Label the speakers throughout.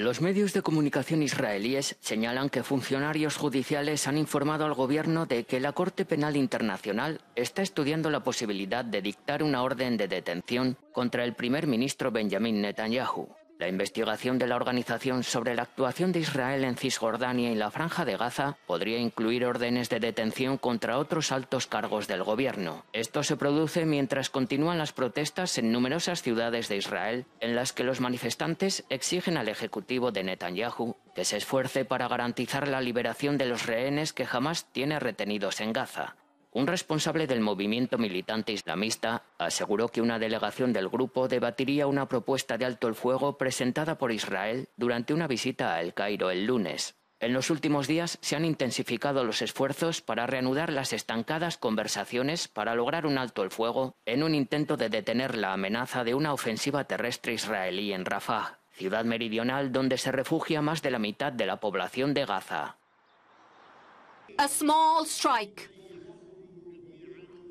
Speaker 1: Los medios de comunicación israelíes señalan que funcionarios judiciales han informado al gobierno de que la Corte Penal Internacional está estudiando la posibilidad de dictar una orden de detención contra el primer ministro Benjamin Netanyahu. La investigación de la organización sobre la actuación de Israel en Cisjordania y la Franja de Gaza podría incluir órdenes de detención contra otros altos cargos del gobierno. Esto se produce mientras continúan las protestas en numerosas ciudades de Israel en las que los manifestantes exigen al ejecutivo de Netanyahu que se esfuerce para garantizar la liberación de los rehenes que jamás tiene retenidos en Gaza. Un responsable del movimiento militante islamista aseguró que una delegación del grupo debatiría una propuesta de alto el fuego presentada por Israel durante una visita a El Cairo el lunes. En los últimos días se han intensificado los esfuerzos para reanudar las estancadas conversaciones para lograr un alto el fuego en un intento de detener la amenaza de una ofensiva terrestre israelí en Rafah, ciudad meridional donde se refugia más de la mitad de la población de Gaza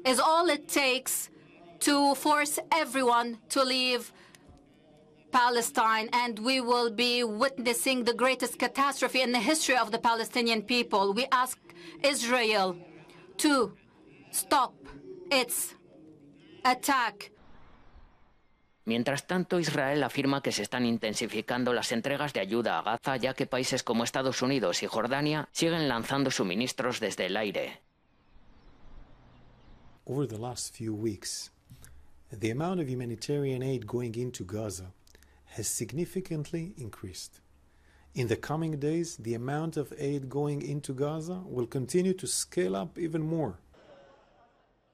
Speaker 2: is all it takes to force everyone to leave Palestine, and we will be witnessing the greatest catastrophe in the history of the Palestinian people. We ask Israel to stop its attack.
Speaker 1: Mientras tanto, Israel afirma que se están intensificando las entregas de ayuda a Gaza, ya que países como Estados Unidos y Jordania siguen lanzando suministros desde el aire
Speaker 3: over the last few weeks, the amount of humanitarian aid going into Gaza has significantly increased. In the coming days, the amount of aid going into Gaza will continue to scale up even more.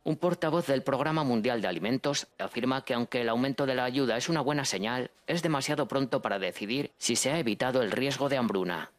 Speaker 3: Un portavoz del Programa
Speaker 1: Mundial de Alimentos afirma que aunque el aumento de la ayuda es una buena señal, es demasiado pronto para decidir si se ha evitado el riesgo de hambruna.